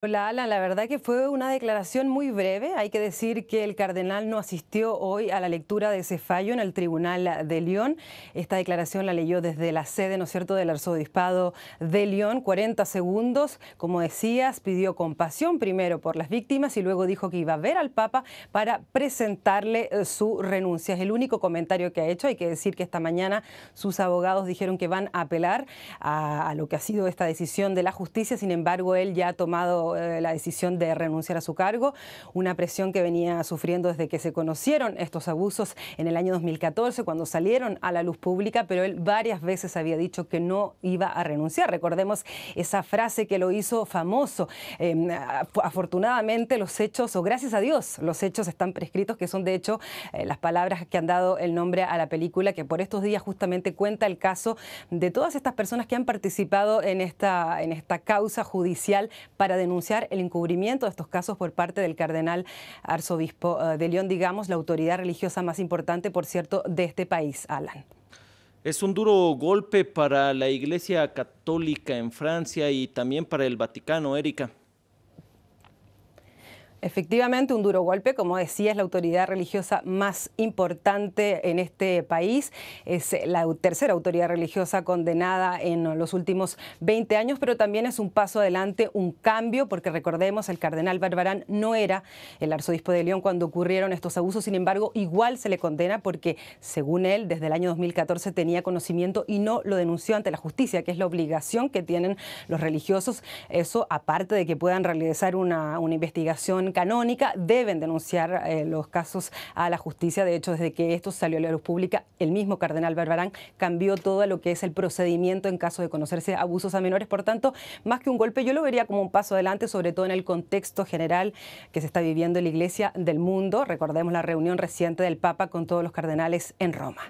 Hola Alan, la verdad que fue una declaración muy breve. Hay que decir que el cardenal no asistió hoy a la lectura de ese fallo en el Tribunal de León. Esta declaración la leyó desde la sede, ¿no es cierto?, del arzobispado de León. 40 segundos, como decías, pidió compasión primero por las víctimas y luego dijo que iba a ver al Papa para presentarle eh, su renuncia. Es el único comentario que ha hecho. Hay que decir que esta mañana sus abogados dijeron que van a apelar a lo que ha sido esta decisión de la justicia. Sin embargo, él ya ha tomado eh, la decisión de renunciar a su cargo, una presión que venía sufriendo desde que se conocieron estos abusos en el año 2014, cuando salieron a la luz pública, pero él varias veces había dicho que no iba a renunciar. Recordemos esa frase que lo hizo famoso. Em, afortunadamente los hechos, o gracias a Dios, los hechos están prescritos, que son de hecho eh, las palabras que han dado el nombre a la película, que por estos días justamente cuenta el caso de todas estas personas que han participado en esta, en esta causa judicial para denunciar denunciar el encubrimiento de estos casos por parte del cardenal arzobispo eh, de León, digamos, la autoridad religiosa más importante, por cierto, de este país, Alan. Es un duro golpe para la Iglesia Católica en Francia y también para el Vaticano, Erika. Efectivamente, un duro golpe, como decía, es la autoridad religiosa más importante en este país. Es la tercera autoridad religiosa condenada en los últimos 20 años, pero también es un paso adelante, un cambio, porque recordemos, el cardenal Barbarán no era el arzobispo de León cuando ocurrieron estos abusos, sin embargo, igual se le condena porque, según él, desde el año 2014 tenía conocimiento y no lo denunció ante la justicia, que es la obligación que tienen los religiosos. Eso, aparte de que puedan realizar una, una investigación Canónica deben denunciar eh, los casos a la justicia. De hecho, desde que esto salió a la luz pública, el mismo cardenal Barbarán cambió todo lo que es el procedimiento en caso de conocerse abusos a menores. Por tanto, más que un golpe, yo lo vería como un paso adelante, sobre todo en el contexto general que se está viviendo en la Iglesia del mundo. Recordemos la reunión reciente del Papa con todos los cardenales en Roma.